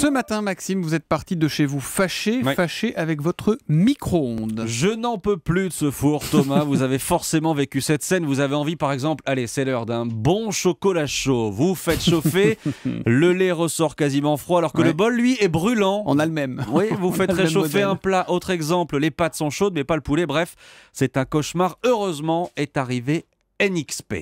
Ce matin, Maxime, vous êtes parti de chez vous fâché, fâché avec votre micro-ondes. Je n'en peux plus de ce four, Thomas. vous avez forcément vécu cette scène. Vous avez envie, par exemple, allez, c'est l'heure d'un bon chocolat chaud. Vous faites chauffer, le lait ressort quasiment froid, alors que le bol, lui, est brûlant. en a le même. Oui, vous faites réchauffer un plat. Autre exemple, les pâtes sont chaudes, mais pas le poulet. Bref, c'est un cauchemar. Heureusement, est arrivé NXP.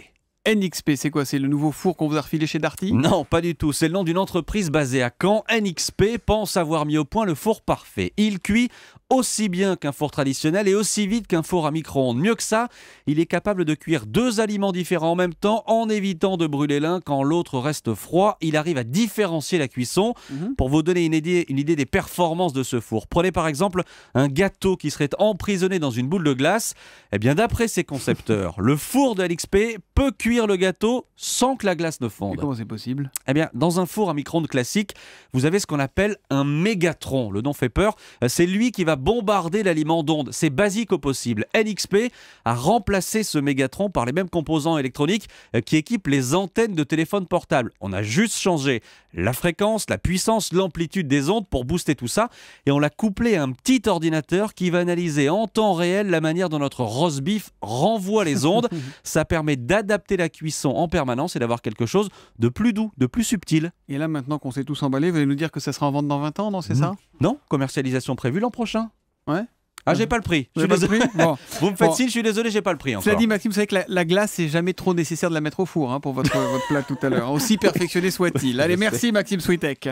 NXP, c'est quoi C'est le nouveau four qu'on vous a refilé chez Darty Non, pas du tout. C'est le nom d'une entreprise basée à Caen. NXP pense avoir mis au point le four parfait. Il cuit aussi bien qu'un four traditionnel et aussi vite qu'un four à micro-ondes. Mieux que ça, il est capable de cuire deux aliments différents en même temps en évitant de brûler l'un quand l'autre reste froid. Il arrive à différencier la cuisson. Mhm. Pour vous donner une idée, des performances de ce four, prenez par exemple un gâteau qui serait emprisonné dans une boule de glace. Eh bien, d'après ses concepteurs, le four de NXP peut cuire le gâteau sans que la glace ne fonde. comment c'est possible Eh bien, dans un four à micro-ondes classique, vous avez ce qu'on appelle un mégatron. Le nom fait peur. Euh, c'est lui qui va bombarder l'aliment d'ondes. C'est basique au possible. NXP a remplacé ce mégatron par les mêmes composants électroniques euh, qui équipent les antennes de téléphones portables. On a juste changé la fréquence, la puissance, l'amplitude des ondes pour booster tout ça. Et on l'a couplé à un petit ordinateur qui va analyser en temps réel la manière dont notre roast beef renvoie les ondes. ça permet d'adapter Adapter la cuisson en permanence et d'avoir quelque chose de plus doux, de plus subtil. Et là, maintenant qu'on s'est tous emballés, vous allez nous dire que ça sera en vente dans 20 ans, non C'est ça mmh. Non, commercialisation prévue l'an prochain. Ouais. Ah, j'ai pas le prix. Je bon. Vous me faites signe, je suis désolé, j'ai pas le prix. Encore. Cela dit, Maxime, vous savez que la, glace, c'est jamais trop nécessaire de la mettre au four hein, pour votre, votre plat tout à l'heure. Hein. Aussi perfectionné soit-il. Allez, merci, Maxime Switek.